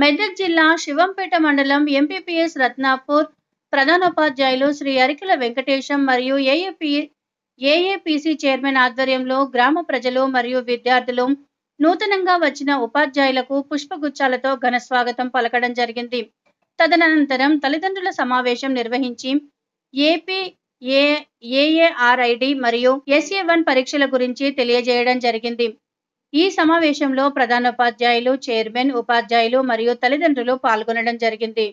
మెదక్ జిల్లా శివంపేట మండలం ఎంపీపీఎస్ రత్నాపూర్ ప్రధానోపాధ్యాయులు శ్రీ అరికల వెంకటేశం మరియు ఏఏపీ ఏఏపీసీ చైర్మన్ ఆధ్వర్యంలో గ్రామ ప్రజలు మరియు విద్యార్థులు నూతనంగా వచ్చిన ఉపాధ్యాయులకు పుష్పగుచ్చాలతో ఘన స్వాగతం పలకడం జరిగింది తదనంతరం తల్లిదండ్రుల సమావేశం నిర్వహించి ఏపీ ఏఏఆర్ఐడి మరియు ఎస్ఏ వన్ పరీక్షల గురించి తెలియజేయడం జరిగింది ఈ సమావేశంలో ప్రధానోపాధ్యాయులు చైర్మన్ ఉపాధ్యాయులు మరియు తల్లిదండ్రులు పాల్గొనడం జరిగింది